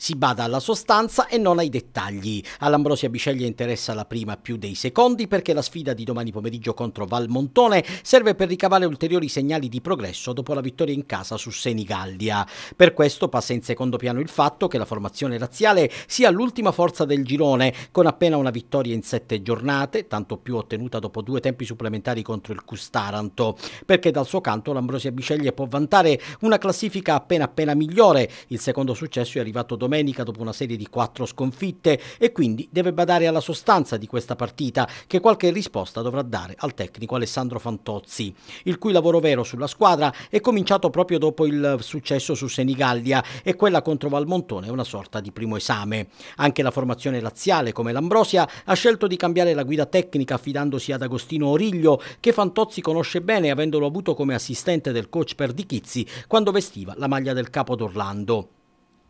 Si bada alla sostanza e non ai dettagli. All'Ambrosia Biceglia interessa la prima più dei secondi perché la sfida di domani pomeriggio contro Valmontone serve per ricavare ulteriori segnali di progresso dopo la vittoria in casa su Senigallia. Per questo passa in secondo piano il fatto che la formazione razziale sia l'ultima forza del girone con appena una vittoria in sette giornate, tanto più ottenuta dopo due tempi supplementari contro il Custaranto, perché dal suo canto l'Ambrosia Biceglia può vantare una classifica appena appena migliore. Il secondo successo è arrivato domenica domenica dopo una serie di quattro sconfitte e quindi deve badare alla sostanza di questa partita che qualche risposta dovrà dare al tecnico Alessandro Fantozzi, il cui lavoro vero sulla squadra è cominciato proprio dopo il successo su Senigallia e quella contro Valmontone è una sorta di primo esame. Anche la formazione laziale come l'Ambrosia ha scelto di cambiare la guida tecnica affidandosi ad Agostino Origlio che Fantozzi conosce bene avendolo avuto come assistente del coach Perdichizzi quando vestiva la maglia del capo d'Orlando.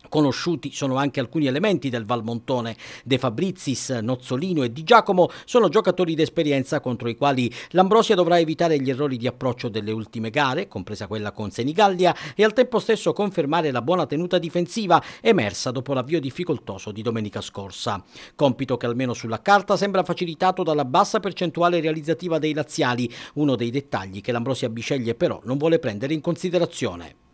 Conosciuti sono anche alcuni elementi del Valmontone. De Fabrizis, Nozzolino e Di Giacomo sono giocatori d'esperienza contro i quali l'Ambrosia dovrà evitare gli errori di approccio delle ultime gare, compresa quella con Senigallia, e al tempo stesso confermare la buona tenuta difensiva emersa dopo l'avvio difficoltoso di domenica scorsa. Compito che almeno sulla carta sembra facilitato dalla bassa percentuale realizzativa dei laziali, uno dei dettagli che l'Ambrosia Bisceglie però non vuole prendere in considerazione.